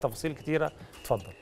تفاصيل كتيرة اتفضل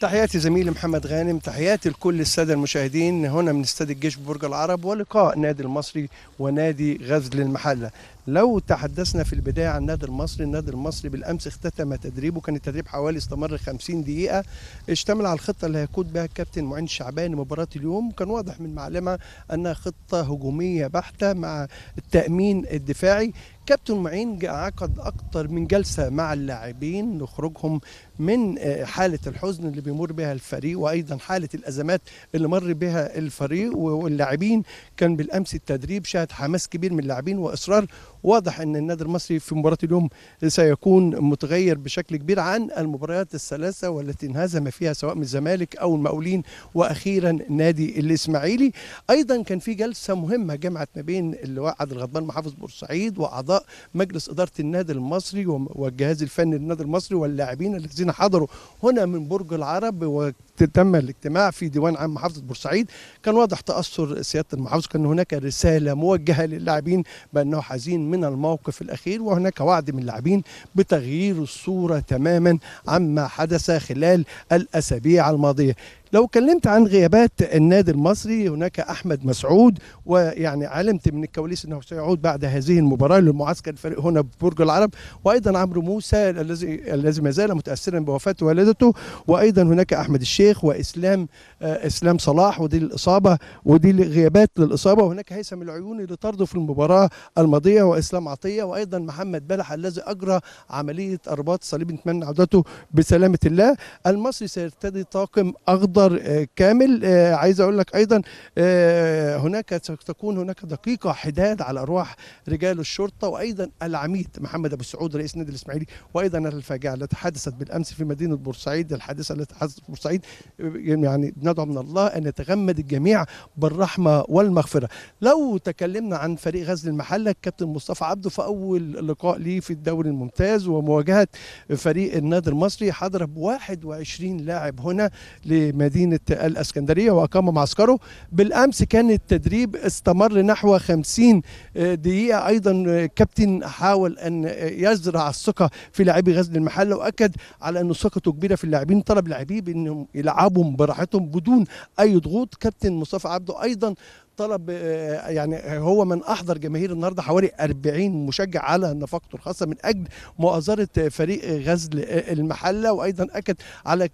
تحياتي زميلي محمد غانم تحياتي لكل السادة المشاهدين هنا من استاد الجيش ببرج العرب ولقاء نادي المصري ونادي غزل المحلة لو تحدثنا في البداية عن النادي المصري النادي المصري بالأمس اختتم تدريبه كان التدريب حوالي استمر 50 دقيقة اشتمل على الخطة اللي هيقود بها الكابتن معين الشعبان مباراة اليوم كان واضح من معلمة أنها خطة هجومية بحتة مع التأمين الدفاعي كابتن معين عقد اكتر من جلسه مع اللاعبين لخروجهم من آه، حاله الحزن اللي بيمر بها الفريق وايضا حاله الازمات اللي مر بها الفريق واللاعبين كان بالامس التدريب شهد حماس كبير من اللاعبين واصرار واضح ان النادي المصري في مباراه اليوم سيكون متغير بشكل كبير عن المباريات الثلاثه والتي انهزم فيها سواء من الزمالك او المقاولين واخيرا نادي الاسماعيلي ايضا كان في جلسه مهمه جمعت ما بين اللواء عبد الغضبان محافظ بورسعيد واعضاء مجلس اداره النادي المصري والجهاز الفني للنادي المصري واللاعبين الذين حضروا هنا من برج العرب وتم الاجتماع في ديوان عام محافظه بورسعيد كان واضح تاثر سياده المحافظ كان هناك رساله موجهه للاعبين بانه حزين من الموقف الأخير وهناك وعد من اللاعبين بتغيير الصورة تماما عما حدث خلال الأسابيع الماضية لو اتكلمت عن غيابات النادي المصري هناك احمد مسعود ويعني علمت من الكواليس انه سيعود بعد هذه المباراه للمعسكر الفريق هنا ببرج العرب وايضا عمرو موسى الذي الذي ما زال متاثرا بوفاه والدته وايضا هناك احمد الشيخ واسلام آه، اسلام صلاح ودي الاصابه ودي غيابات للاصابه وهناك هيثم العيوني اللي طرده في المباراه الماضيه واسلام عطيه وايضا محمد بلح الذي اجرى عمليه ارباط صليب نتمنى عودته بسلامه الله المصري سيرتدي طاقم اخضر مصدر آه، كامل آه، عايز اقول لك ايضا آه، هناك ستكون هناك دقيقه حداد على ارواح رجال الشرطه وايضا العميد محمد ابو سعود رئيس نادي الاسماعيلي وايضا الفاجعه التي حدثت بالامس في مدينه بورسعيد الحادثه التي حدثت في بورسعيد يعني ندعو من الله ان يتغمد الجميع بالرحمه والمغفره لو تكلمنا عن فريق غزل المحله الكابتن مصطفى عبده في اول لقاء ليه في الدوري الممتاز ومواجهه فريق النادي المصري حضر ب 21 لاعب هنا لمدينه مدينة الأسكندرية وأقام معسكره بالأمس كان التدريب استمر نحو 50 دقيقة أيضا كابتن حاول أن يزرع الثقة في لاعبي غزل المحلة وأكد على أن ثقته كبيرة في اللاعبين طلب لاعبيه بأنهم يلعبوا براحتهم بدون أي ضغوط كابتن مصطفى عبده أيضا طلب آه، يعني هو من احضر جماهير النهارده حوالي 40 مشجع على نفقته الخاصه من اجل مؤازره فريق غزل آه، المحله وايضا اكد على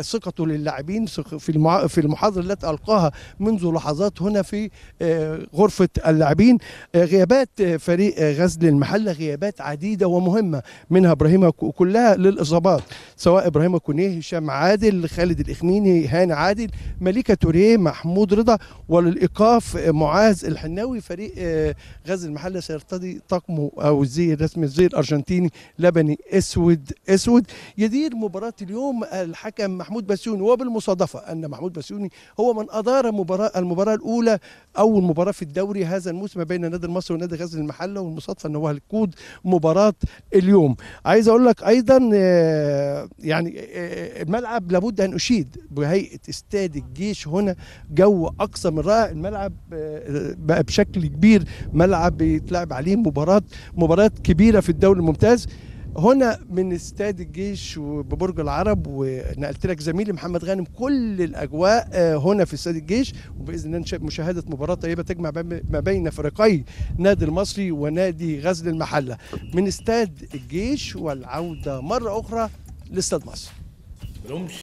ثقته للاعبين في في المحاضره التي القاها منذ لحظات هنا في آه، غرفه اللاعبين غيابات فريق غزل المحله غيابات عديده ومهمه منها ابراهيم كلها للاصابات سواء ابراهيم كونيه هشام عادل خالد الاخميني هاني عادل مليكه توريه محمود رضا وللايقاف معاذ الحناوي فريق آه، غزل المحله سيرتدي طقمه او الزي الرسمي الزي الارجنتيني لبني اسود اسود يدير مباراه اليوم الحكم محمود بسيوني وبالمصادفه ان محمود بسيوني هو من ادار مباراه المباراه الاولى اول مباراه في الدوري هذا الموسم بين النادي المصري ونادي غزل المحله والمصادفه ان هو هيقود مباراه اليوم عايز اقول لك ايضا آه، يعني آه، الملعب لابد ان اشيد بهيئه استاد الجيش هنا جو اقصى من رائع الملعب بقى بشكل كبير ملعب بيتلعب عليه مباراه مباراة كبيره في الدوري الممتاز هنا من استاد الجيش وببرج العرب ونقلت لك زميلي محمد غانم كل الاجواء آه، هنا في استاد الجيش وباذن الله مشاهده مباراه طيبه تجمع ما بين فريقي نادي المصري ونادي غزل المحله من استاد الجيش والعوده مره اخرى لاستاد مصر